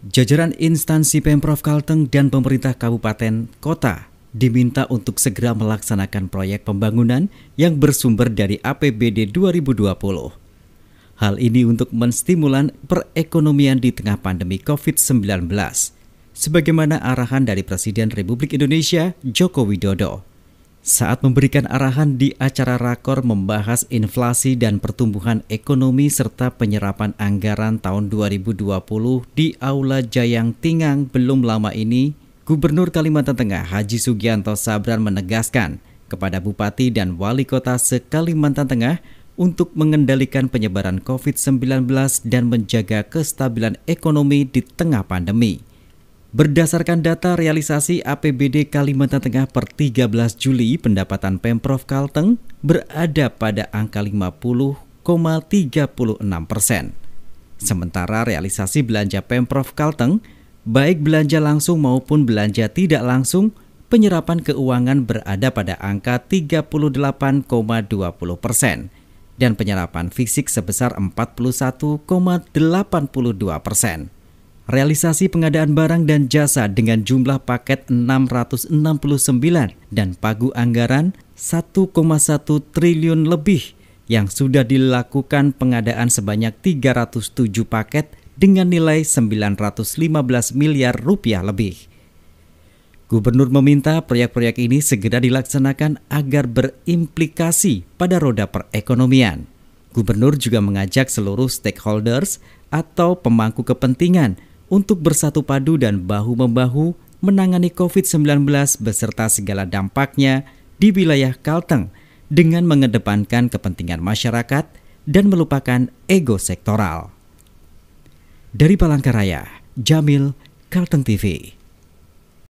Jajaran instansi Pemprov Kalteng dan pemerintah kabupaten kota diminta untuk segera melaksanakan proyek pembangunan yang bersumber dari APBD 2020. Hal ini untuk menstimulan perekonomian di tengah pandemi COVID-19, sebagaimana arahan dari Presiden Republik Indonesia Joko Widodo saat memberikan arahan di acara rakor membahas inflasi dan pertumbuhan ekonomi serta penyerapan anggaran tahun 2020 di Aula Jayang Tingang belum lama ini, Gubernur Kalimantan Tengah Haji Sugianto Sabran menegaskan kepada Bupati dan Wali Kota se-Kalimantan Tengah untuk mengendalikan penyebaran COVID-19 dan menjaga kestabilan ekonomi di tengah pandemi. Berdasarkan data realisasi APBD Kalimantan Tengah per 13 Juli, pendapatan Pemprov Kalteng berada pada angka 50,36 persen. Sementara realisasi belanja Pemprov Kalteng, baik belanja langsung maupun belanja tidak langsung, penyerapan keuangan berada pada angka 38,20 persen dan penyerapan fisik sebesar 41,82 persen. Realisasi pengadaan barang dan jasa dengan jumlah paket 669 dan pagu anggaran 1,1 triliun lebih yang sudah dilakukan pengadaan sebanyak 307 paket dengan nilai 915 miliar rupiah lebih. Gubernur meminta proyek-proyek ini segera dilaksanakan agar berimplikasi pada roda perekonomian. Gubernur juga mengajak seluruh stakeholders atau pemangku kepentingan untuk bersatu padu dan bahu-membahu menangani COVID-19 beserta segala dampaknya di wilayah Kalteng dengan mengedepankan kepentingan masyarakat dan melupakan ego sektoral. Dari Palangkaraya, Jamil, Kalteng TV.